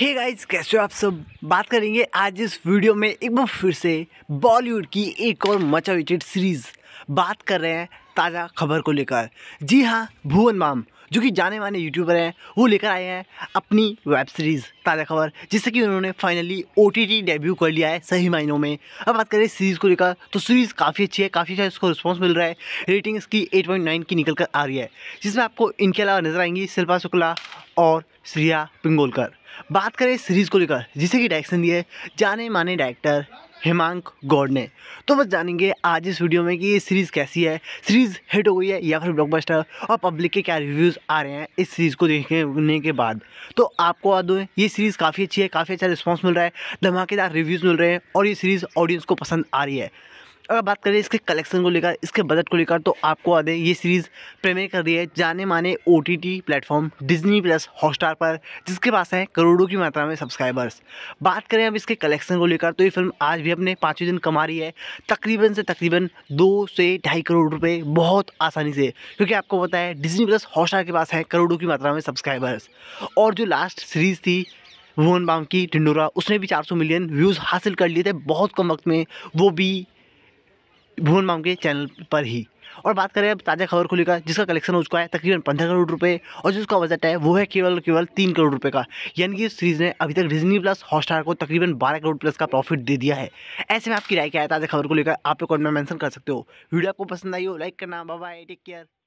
hey guys कैसे हो आप सब बात करेंगे आज इस वीडियो में एक बार फिर से बॉलीवुड की एक और मचा सीरीज़ बात कर रहे हैं ताज़ा खबर को लेकर जी हाँ भुवन माम जो कि जाने माने यूट्यूबर हैं वो लेकर आए हैं अपनी वेब सीरीज़ ताज़ा खबर जिससे कि उन्होंने फाइनली ओ डेब्यू कर लिया है सही मायनों में अब बात करें सीरीज़ को लेकर तो सीरीज़ काफ़ी अच्छी है काफ़ी अच्छा इसको रिस्पॉन्स मिल रहा है रेटिंग इसकी 8.9 की निकल कर आ रही है जिसमें आपको इनके अलावा नजर आएंगी शिल्पा शुक्ला और श्रिया पिंगोलकर बात करें सीरीज़ को लेकर जिसे कि डायरेक्शन दिए जाने माने डायरेक्टर हिमांक गौड ने तो बस जानेंगे आज इस वीडियो में कि ये सीरीज़ कैसी है सीरीज़ हिट हो गई है या फिर ब्लॉकबस्टर और पब्लिक के क्या रिव्यूज़ आ रहे हैं इस सीरीज़ को देखने के बाद तो आपको याद दूँ ये सीरीज़ काफ़ी अच्छी है काफ़ी अच्छा रिस्पॉन्स मिल रहा है धमाकेदार रिव्यूज़ मिल रहे हैं और ये सीरीज़ ऑडियंस को पसंद आ रही है अगर बात करें इसके कलेक्शन को लेकर इसके बजट को लेकर तो आपको आदे ये सीरीज़ प्रीमियर कर रही है जाने माने O T platform Disney plus Hotstar पर जिसके पास हैं करोड़ों की मात्रा में सब्सक्राइबर्स बात करें अब इसके कलेक्शन को लेकर तो ये फिल्म आज भी अपने पाँचवें दिन कमा रही है तकरीबन से तकरीबन दो से ढाई करोड़ रुपये बहुत आसानी से क्योंकि आपको पता है डिजनी प्लस हॉटस्टार के पास हैं करोड़ों की मात्रा में सब्सक्राइबर्स और जो लास्ट सीरीज़ थी भुवन बाम की टिंडोरा उसने भी 400 मिलियन व्यूज़ हासिल कर लिए थे बहुत कम वक्त में वो भी भुवन माम के चैनल पर ही और बात करें अब ताज़ा खबर खुली का जिसका कलेक्शन हो चुका है तकरीबन पंद्रह करोड़ रुपए और जिसका बजट है वो है केवल केवल तीन करोड़ रुपए का यानी कि इस सीरीज़ ने अभी तक डिजनी प्लस हॉटस्टार को तकरीबन बारह करोड़ प्लस का प्रॉफिट दे दिया है ऐसे में आपकी राय क्या है ताज़ा खबर को लेकर आप लोग कमेंट में मैंशन कर सकते हो वीडियो आपको पसंद आई हो लाइक करना बाय टेक केयर